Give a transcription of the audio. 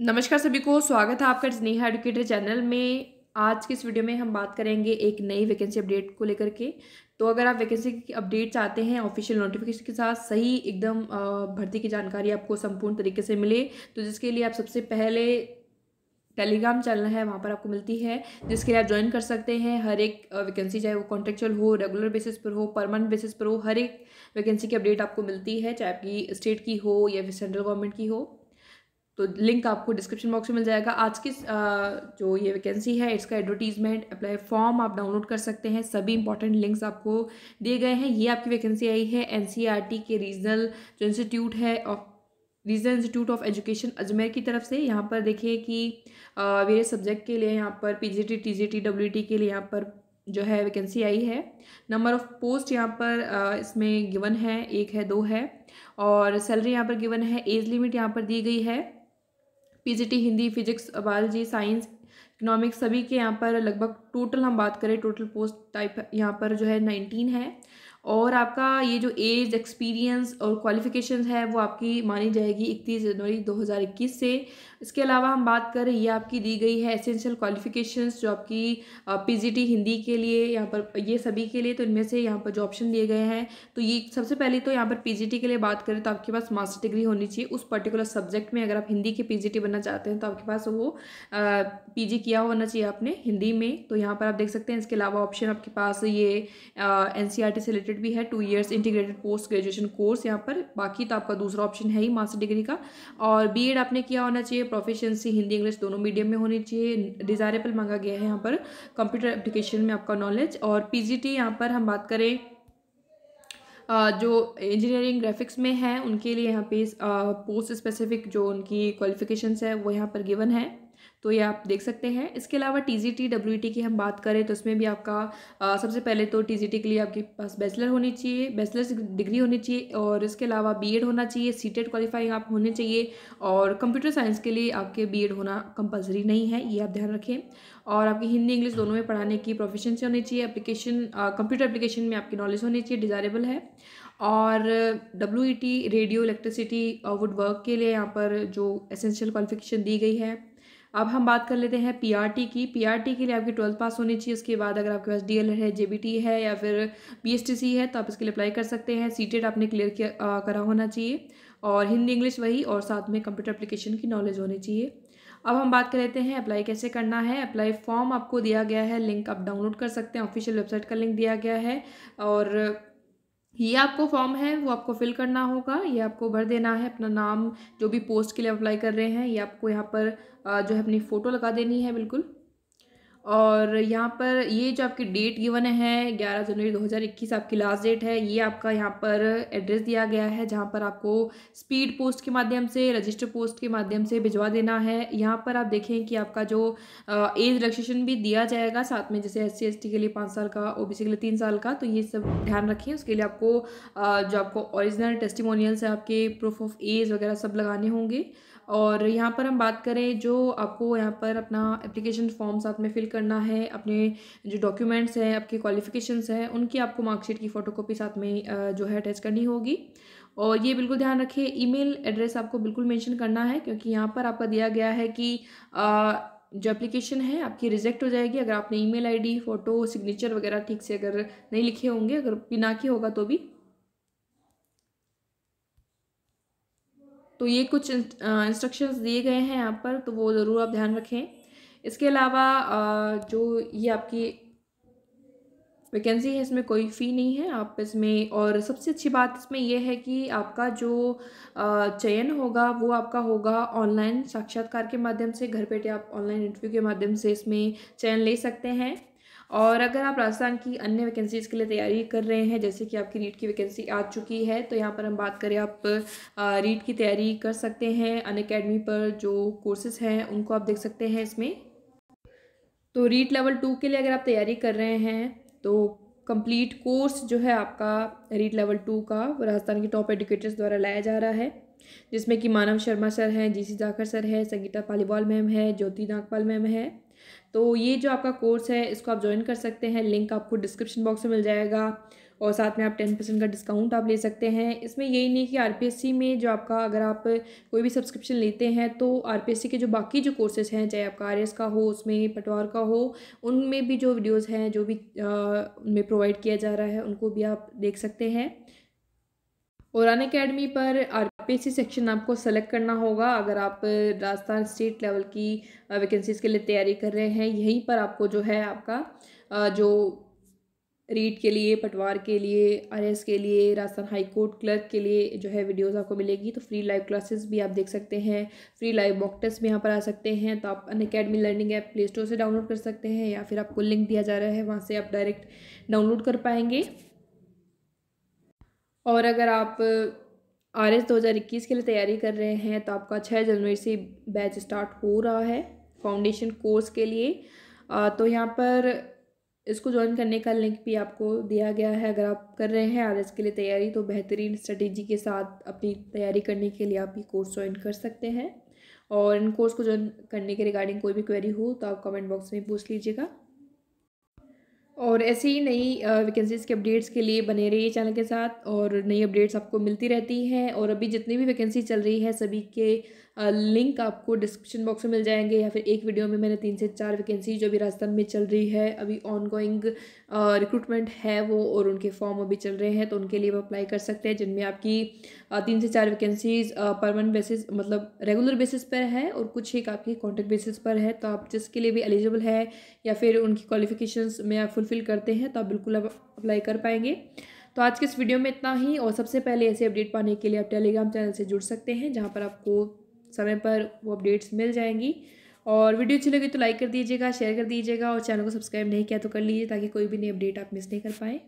नमस्कार सभी को स्वागत है आपका स्नेहा एडुकेटर चैनल में आज के इस वीडियो में हम बात करेंगे एक नई वैकेंसी अपडेट को लेकर के तो अगर आप वैकेंसी की अपडेट चाहते हैं ऑफिशियल नोटिफिकेशन के साथ सही एकदम भर्ती की जानकारी आपको संपूर्ण तरीके से मिले तो जिसके लिए आप सबसे पहले टेलीग्राम चैनल है वहाँ पर आपको मिलती है जिसके लिए आप ज्वाइन कर सकते हैं हर एक वैकेंसी चाहे वो कॉन्ट्रेक्चुअल हो रेगुलर बेसिस पर हो परमानेंट बेसिस पर हो हर एक वैकेंसी की अपडेट आपको मिलती है चाहे आपकी स्टेट की हो या फिर सेंट्रल गवर्नमेंट की हो तो लिंक आपको डिस्क्रिप्शन बॉक्स में मिल जाएगा आज की जो ये वैकेंसी है इसका एडवर्टीजमेंट अप्लाई फॉर्म आप डाउनलोड कर सकते हैं सभी इंपॉर्टेंट लिंक्स आपको दिए गए हैं ये आपकी वैकेंसी आई है एन e के रीजनल जो इंस्टीट्यूट है of regional institute of education Ajmer की तरफ से यहाँ पर देखिए कि वेरे सब्जेक्ट के लिए यहाँ पर P G T T G T W T के लिए यहाँ पर जो है वैकेंसी आई है नंबर ऑफ़ पोस्ट यहाँ पर इसमें गिवन है एक है दो है और सैलरी यहाँ पर गिवन है एज लिमिट यहाँ पर दी गई है PGT Hindi physics biology science economics सभी के यहाँ पर लगभग टोटल हम बात करें टोटल पोस्ट टाइप यहाँ पर जो है नाइनटीन है और आपका ये जो एज एक्सपीरियंस और क्वालिफिकेशन है वो आपकी मानी जाएगी इकतीस जनवरी 2021 से इसके अलावा हम बात करें ये आपकी दी गई है एसेंशियल क्वालिफिकेशंस जो आपकी पीजीटी हिंदी के लिए यहाँ पर ये सभी के लिए तो इनमें से यहाँ पर जो ऑप्शन दिए गए हैं तो ये सबसे पहले तो यहाँ पर पीजीटी के लिए बात करें तो आपके पास मास्टर डिग्री होनी चाहिए उस पर्टिकुलर सब्जेक्ट में अगर आप हिंदी के पी बनना चाहते हैं तो आपके पास वो पी किया होना चाहिए आपने हिंदी में तो यहाँ पर आप देख सकते हैं इसके अलावा ऑप्शन आपके पास ये एन e से रिलेटेड भी है two years integrated post graduation course यहाँ पर बाकी तो आपका दूसरा ऑप्शन है ही मास्टर डिग्री का और बी आपने किया होना चाहिए प्रोफिशेंसी हिंदी इंग्लिश दोनों मीडियम में होनी चाहिए डिज़ायरेबल मांगा गया है यहाँ पर कंप्यूटर एप्लीकेशन में आपका नॉलेज और पीजीटी यहाँ पर हम बात करें जो इंजीनियरिंग ग्राफिक्स में है उनके लिए यहाँ पे पोस्ट स्पेसिफिक जो उनकी क्वालिफिकेशंस है वो यहाँ पर गिवन है तो ये आप देख सकते हैं इसके अलावा T G T W T की हम बात करें तो उसमें भी आपका आ, सबसे पहले तो टी जी टी के लिए आपके पास बैचलर होनी चाहिए बैचलर्स डिग्री होनी चाहिए और इसके अलावा बी एड होना चाहिए सी टेड क्वालिफाइंग आप होने चाहिए और कंप्यूटर साइंस के लिए आपके बी एड होना कंपलसरी नहीं है ये आप ध्यान रखें और आपकी हिंदी इंग्लिश दोनों में पढ़ाने की प्रोफिशेंसी होनी चाहिए एप्लीकेशन कंप्यूटर एप्लीकेशन में आपकी नॉलेज होनी चाहिए डिज़ायरेबल है और W radio electricity wood work के लिए यहाँ पर जो एसेंशियल क्वालिफिकेशन दी गई है अब हम बात कर लेते हैं पीआरटी की पीआरटी के लिए आपकी ट्वेल्थ पास होनी चाहिए उसके बाद अगर आपके पास डीएलएड है जेबीटी है या फिर बीएसटीसी है तो आप इसके लिए अप्लाई कर सकते हैं सीटेट e आपने क्लियर किया करा होना चाहिए और हिंदी इंग्लिश वही और साथ में कंप्यूटर अप्लीकेशन की नॉलेज होनी चाहिए अब हम बात कर लेते हैं अप्लाई कैसे करना है अप्लाई फॉर्म आपको दिया गया है लिंक आप डाउनलोड कर सकते हैं ऑफिशियल वेबसाइट का लिंक दिया गया है और ये आपको फॉर्म है वो आपको फिल करना होगा ये आपको भर देना है अपना नाम जो भी पोस्ट के लिए अप्लाई कर रहे हैं ये आपको यहाँ पर जो है अपनी फ़ोटो लगा देनी है बिल्कुल और यहाँ पर ये जो आपकी डेट गिवन है ग्यारह जनवरी 2021 आपकी लास्ट डेट है ये आपका यहाँ पर एड्रेस दिया गया है जहाँ पर आपको स्पीड पोस्ट के माध्यम से रजिस्टर पोस्ट के माध्यम से भिजवा देना है यहाँ पर आप देखें कि आपका जो एज रजिस्ट्रेशन भी दिया जाएगा साथ में जैसे एस सी के लिए पाँच साल का ओ के लिए तीन साल का तो ये सब ध्यान रखें उसके लिए आपको जो आपको ओरिजिनल टेस्टिमोनियल्स है आपके प्रूफ ऑफ एज वगैरह सब लगाने होंगे और यहाँ पर हम बात करें जो आपको यहाँ पर अपना एप्लीकेशन फॉर्म साथ में फ़िल करना है अपने जो डॉक्यूमेंट्स हैं आपके क्वालिफिकेशंस हैं उनकी आपको मार्कशीट की फ़ोटोकॉपी साथ में जो है अटैच करनी होगी और ये बिल्कुल ध्यान रखिए ईमेल एड्रेस आपको बिल्कुल मेंशन करना है क्योंकि यहाँ पर आपका दिया गया है कि जो एप्लीकेशन है आपकी रिजेक्ट हो जाएगी अगर आपने ईमेल आईडी फ़ोटो सिग्नेचर वगैरह ठीक से अगर नहीं लिखे होंगे अगर बिना के होगा तो भी तो ये कुछ इंस्ट्रक्शंस दिए गए हैं यहाँ पर तो वो ज़रूर आप ध्यान रखें इसके अलावा जो ये आपकी वैकेंसी है इसमें कोई फ़ी नहीं है आप इसमें और सबसे अच्छी बात इसमें यह है कि आपका जो चयन होगा वो आपका होगा ऑनलाइन साक्षात्कार के माध्यम से घर बैठे आप ऑनलाइन इंटरव्यू के माध्यम से इसमें चयन ले सकते हैं और अगर आप राजस्थान की अन्य वैकेंसीज़ के लिए तैयारी कर रहे हैं जैसे कि आपकी रीट की वैकेंसी आ चुकी है तो यहाँ पर हम बात करें आप रीट की तैयारी कर सकते हैं अन अकेडमी पर जो कोर्सेज़ हैं उनको आप देख सकते हैं इसमें तो रीट लेवल टू के लिए अगर आप तैयारी कर रहे हैं तो कंप्लीट कोर्स जो है आपका रीट लेवल टू का राजस्थान के टॉप एडुकेटर्स द्वारा लाया जा रहा है जिसमें कि मानव शर्मा सर हैं जी सी जाखर सर है संगीता पालीवाल मैम है ज्योति नागपाल मैम है तो ये जो आपका कोर्स है इसको आप ज्वाइन कर सकते हैं लिंक आपको डिस्क्रिप्शन बॉक्स में मिल जाएगा और साथ में आप टेन परसेंट का डिस्काउंट आप ले सकते हैं इसमें यही नहीं कि आरपीएससी में जो आपका अगर आप कोई भी सब्सक्रिप्शन लेते हैं तो आरपीएससी के जो बाकी जो कोर्सेज हैं चाहे आपका आर का हो उसमें पटवार का हो उनमें भी जो वीडियोज़ हैं जो भी उनमें प्रोवाइड किया जा रहा है उनको भी आप देख सकते हैं और अन अकेडमी पर आर पीसी सी सेक्शन आपको सेलेक्ट करना होगा अगर आप राजस्थान स्टेट लेवल की वैकेंसीज़ के लिए तैयारी कर रहे हैं यहीं पर आपको जो है आपका जो रीट के लिए पटवार के लिए आरएस के लिए राजस्थान हाई कोर्ट क्लर्क के लिए जो है वीडियोस आपको मिलेगी तो फ्री लाइव क्लासेस भी आप देख सकते हैं फ्री लाइव मॉक टेस्ट भी यहाँ पर आ सकते हैं तो आप Unacademy learning app play store से डाउनलोड कर सकते हैं या फिर आपको लिंक दिया जा रहा है वहाँ से आप डायरेक्ट डाउनलोड कर पाएंगे और अगर आप आर एस दो हज़ार इक्कीस के लिए तैयारी कर रहे हैं तो आपका छः जनवरी से बैच स्टार्ट हो रहा है फाउंडेशन कोर्स के लिए आ, तो यहाँ पर इसको ज्वाइन करने का लिंक भी आपको दिया गया है अगर आप कर रहे हैं आर एस के लिए तैयारी तो बेहतरीन स्ट्रेटेजी के साथ अपनी तैयारी करने के लिए आप ये कोर्स ज्वाइन कर सकते हैं और इन कोर्स को ज्वाइन करने के रिगार्डिंग कोई भी क्वेरी हो तो आप कमेंट बॉक्स में पूछ लीजिएगा और ऐसे ही नई वैकेंसीज़ के अपडेट्स के लिए बने रहिए चैनल के साथ और नई अपडेट्स आपको मिलती रहती हैं और अभी जितनी भी वैकेंसी चल रही है सभी के लिंक आपको डिस्क्रिप्शन बॉक्स में मिल जाएंगे या फिर एक वीडियो में मैंने तीन से चार वैकेंसी जो अभी राजस्थान में चल रही है अभी ऑनगोइंग रिक्रूटमेंट है वो और उनके फॉर्म अभी चल रहे हैं तो उनके लिए आप अप्लाई कर सकते हैं जिनमें आपकी तीन से चार वैकेंसीज परमानेंट बेसिस मतलब रेगुलर बेसिस पर है और कुछ एक आपकी कॉन्ट्रैक्ट बेसिस पर है तो आप जिसके लिए भी एलिजिबल है या फिर उनकी क्वालिफिकेशंस में आप फुलफ़िल करते हैं तो आप बिल्कुल अब अप्लाई कर पाएंगे तो आज के इस वीडियो में इतना ही और सबसे पहले ऐसे अपडेट पाने के लिए आप टेलीग्राम चैनल से जुड़ सकते हैं जहाँ पर आपको समय पर वो अपडेट्स मिल जाएंगी और वीडियो अच्छी लगी तो लाइक कर दीजिएगा शेयर कर दीजिएगा और चैनल को सब्सक्राइब नहीं किया तो कर लीजिए ताकि कोई भी नई अपडेट आप मिस नहीं कर पाएँ